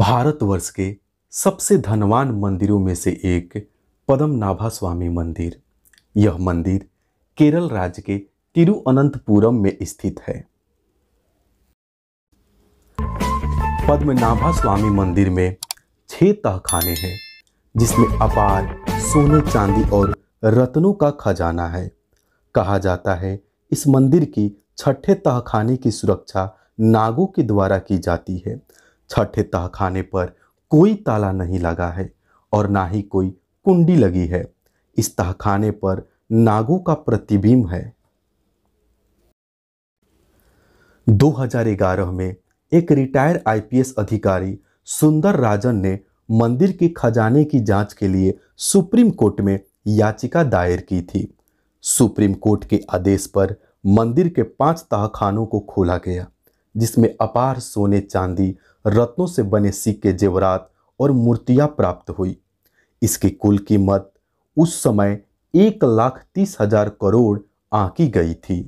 भारतवर्ष के सबसे धनवान मंदिरों में से एक पद्मनाभा स्वामी मंदिर यह मंदिर केरल राज्य के तिरुअनंतपुरम में स्थित है पद्मनाभा स्वामी मंदिर में छह तहखाने हैं जिसमें अपार सोने चांदी और रत्नों का खजाना है कहा जाता है इस मंदिर की छठे तहखाने की सुरक्षा नागों के द्वारा की जाती है छठे तहखाने पर कोई ताला नहीं लगा है और ना ही कोई कुंडी लगी है इस तहखाने पर नागों का प्रतिबिंब है 2011 में एक रिटायर आईपीएस अधिकारी सुंदर राजन ने मंदिर के खजाने की जांच के लिए सुप्रीम कोर्ट में याचिका दायर की थी सुप्रीम कोर्ट के आदेश पर मंदिर के पांच तहखानों को खोला गया जिसमें अपार सोने चांदी रत्नों से बने सिक्के जेवरात और मूर्तियां प्राप्त हुई इसकी कुल कीमत उस समय एक लाख तीस हजार करोड़ आंकी गई थी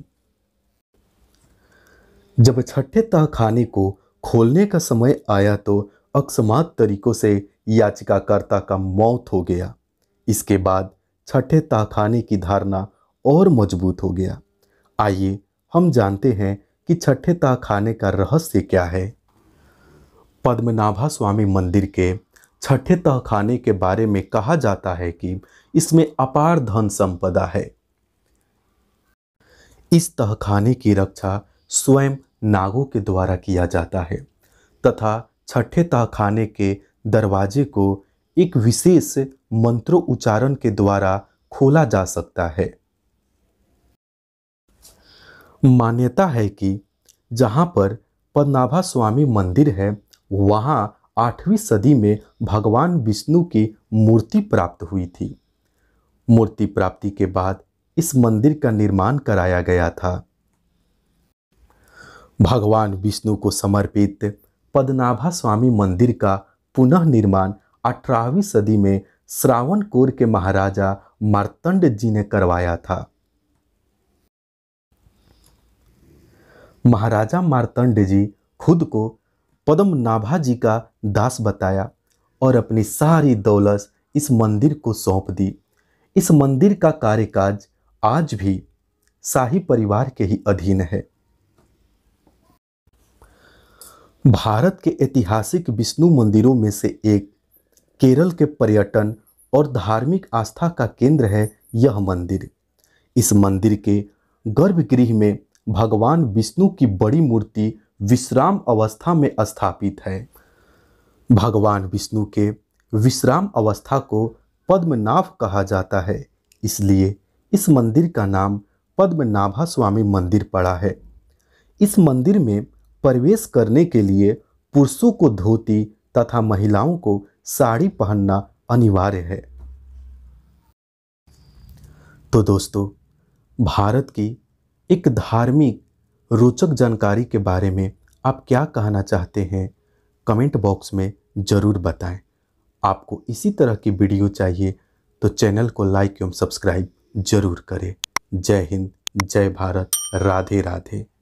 जब छठे तहखाने को खोलने का समय आया तो अकस्मात तरीकों से याचिकाकर्ता का मौत हो गया इसके बाद छठे तहखाने की धारणा और मजबूत हो गया आइए हम जानते हैं कि छठे तह खाने का रहस्य क्या है पद्मनाभा स्वामी मंदिर के छठे तह खाने के बारे में कहा जाता है कि इसमें अपार धन संपदा है इस तहखाने की रक्षा स्वयं नागों के द्वारा किया जाता है तथा छठे तहखाने के दरवाजे को एक विशेष मंत्रोच्चारण के द्वारा खोला जा सकता है मान्यता है कि जहाँ पर पद्मनाभा स्वामी मंदिर है वहाँ आठवीं सदी में भगवान विष्णु की मूर्ति प्राप्त हुई थी मूर्ति प्राप्ति के बाद इस मंदिर का निर्माण कराया गया था भगवान विष्णु को समर्पित पद्मनाभा स्वामी मंदिर का पुनः निर्माण अठारहवीं सदी में श्रावणकोर के महाराजा मार्तंड जी ने करवाया था महाराजा मार्तंड जी खुद को पद्मनाभा जी का दास बताया और अपनी सारी दौलत इस मंदिर को सौंप दी इस मंदिर का कार्यकाज आज भी शाही परिवार के ही अधीन है भारत के ऐतिहासिक विष्णु मंदिरों में से एक केरल के पर्यटन और धार्मिक आस्था का केंद्र है यह मंदिर इस मंदिर के गर्भगृह में भगवान विष्णु की बड़ी मूर्ति विश्राम अवस्था में स्थापित है भगवान विष्णु के विश्राम अवस्था को पद्मनाभ कहा जाता है इसलिए इस मंदिर का नाम पद्मनाभा स्वामी मंदिर पड़ा है इस मंदिर में प्रवेश करने के लिए पुरुषों को धोती तथा महिलाओं को साड़ी पहनना अनिवार्य है तो दोस्तों भारत की एक धार्मिक रोचक जानकारी के बारे में आप क्या कहना चाहते हैं कमेंट बॉक्स में ज़रूर बताएं आपको इसी तरह की वीडियो चाहिए तो चैनल को लाइक एवं सब्सक्राइब जरूर करें जय हिंद जय भारत राधे राधे